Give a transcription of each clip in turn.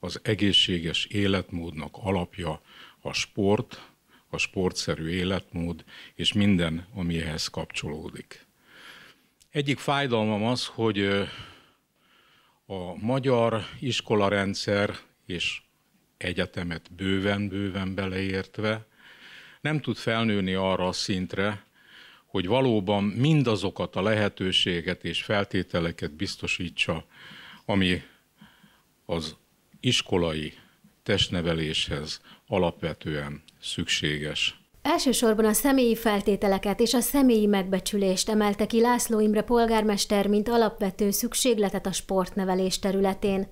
az egészséges életmódnak alapja a sport, a sportszerű életmód és minden, ami ehhez kapcsolódik. Egyik fájdalmam az, hogy a magyar iskolarendszer és egyetemet bőven-bőven beleértve nem tud felnőni arra a szintre, hogy valóban mindazokat a lehetőséget és feltételeket biztosítsa, ami az iskolai testneveléshez alapvetően szükséges. Elsősorban a személyi feltételeket és a személyi megbecsülést emelte ki László Imre polgármester, mint alapvető szükségletet a sportnevelés területén.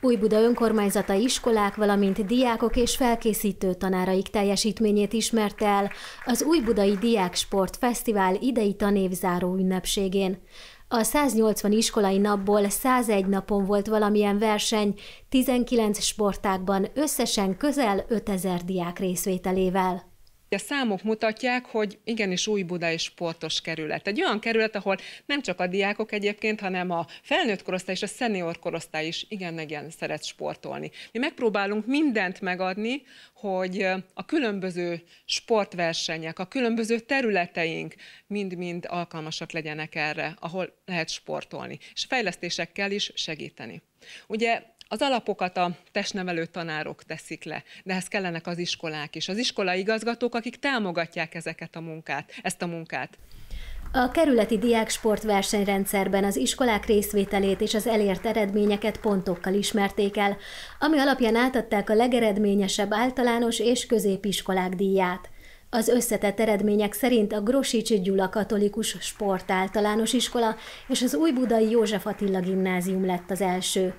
Újbuda önkormányzata iskolák, valamint diákok és felkészítő tanáraik teljesítményét ismerte el az Újbudai Diák Sport Fesztivál idei tanévzáró ünnepségén. A 180 iskolai napból 101 napon volt valamilyen verseny, 19 sportákban összesen közel 5000 diák részvételével a számok mutatják, hogy igenis új budai sportos kerület. Egy olyan kerület, ahol nem csak a diákok egyébként, hanem a felnőtt korosztály és a szenior korosztály is igen igen szeret sportolni. Mi megpróbálunk mindent megadni, hogy a különböző sportversenyek, a különböző területeink mind-mind alkalmasak legyenek erre, ahol lehet sportolni, és fejlesztésekkel is segíteni. Ugye az alapokat a testnevelő tanárok teszik le, de ehhez kellenek az iskolák is, az iskolai igazgatók, akik támogatják ezeket a munkát, ezt a munkát. A kerületi diáksportversenyrendszerben az iskolák részvételét és az elért eredményeket pontokkal ismerték el, ami alapján átadták a legeredményesebb általános és középiskolák díját. Az összetett eredmények szerint a Grosics Gyula Katolikus Sport Általános Iskola és az Újbudai József Attila Gimnázium lett az első.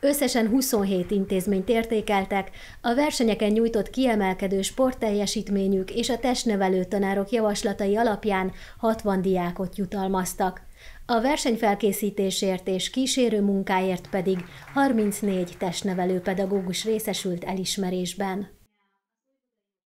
Összesen 27 intézményt értékeltek, a versenyeken nyújtott kiemelkedő sportteljesítményük és a testnevelő tanárok javaslatai alapján 60 diákot jutalmaztak. A versenyfelkészítésért és kísérő munkáért pedig 34 testnevelő pedagógus részesült elismerésben.